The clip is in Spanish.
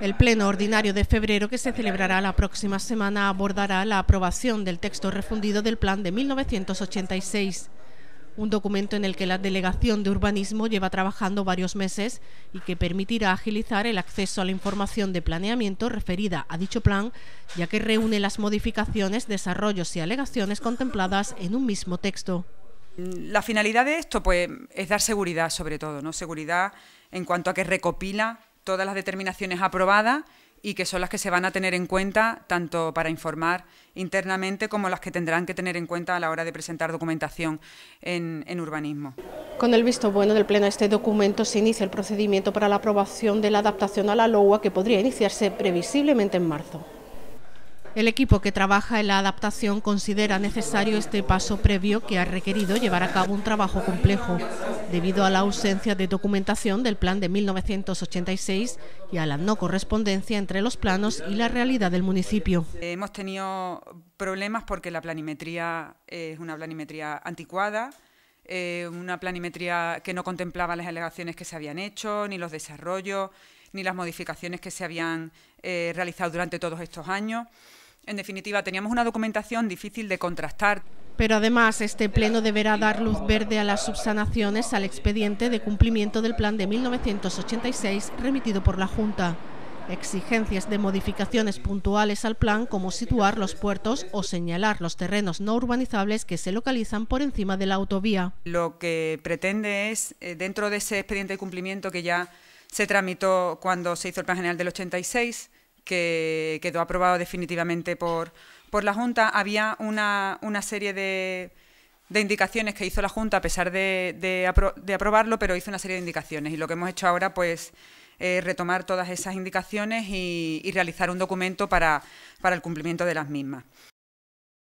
El Pleno Ordinario de Febrero, que se celebrará la próxima semana, abordará la aprobación del texto refundido del Plan de 1986, un documento en el que la Delegación de Urbanismo lleva trabajando varios meses y que permitirá agilizar el acceso a la información de planeamiento referida a dicho plan, ya que reúne las modificaciones, desarrollos y alegaciones contempladas en un mismo texto. La finalidad de esto pues, es dar seguridad sobre todo, ¿no? seguridad en cuanto a que recopila todas las determinaciones aprobadas y que son las que se van a tener en cuenta tanto para informar internamente como las que tendrán que tener en cuenta a la hora de presentar documentación en, urbanismo. Con el visto bueno del Pleno a este documento se inicia el procedimiento para la aprobación de la adaptación a la LOA que podría iniciarse previsiblemente en marzo. El equipo que trabaja en la adaptación considera necesario este paso previo que ha requerido llevar a cabo un trabajo complejo debido a la ausencia de documentación del plan de 1986 y a la no correspondencia entre los planos y la realidad del municipio. Eh, hemos tenido problemas porque la planimetría es una planimetría anticuada, eh, una planimetría que no contemplaba las alegaciones que se habían hecho, ni los desarrollos, ni las modificaciones que se habían eh, realizado durante todos estos años. En definitiva, teníamos una documentación difícil de contrastar. Pero además, este pleno deberá dar luz verde a las subsanaciones al expediente de cumplimiento del plan de 1986 remitido por la Junta. Exigencias de modificaciones puntuales al plan como situar los puertos o señalar los terrenos no urbanizables que se localizan por encima de la autovía. Lo que pretende es, eh, dentro de ese expediente de cumplimiento que ya se tramitó cuando se hizo el plan general del 86, que quedó aprobado definitivamente por, por la Junta había una, una serie de, de, indicaciones que hizo la Junta, a pesar de, aprobarlo, pero hizo una serie de indicaciones. Y lo que hemos hecho ahora, pues, retomar todas esas indicaciones y, realizar un documento para el cumplimiento de las mismas.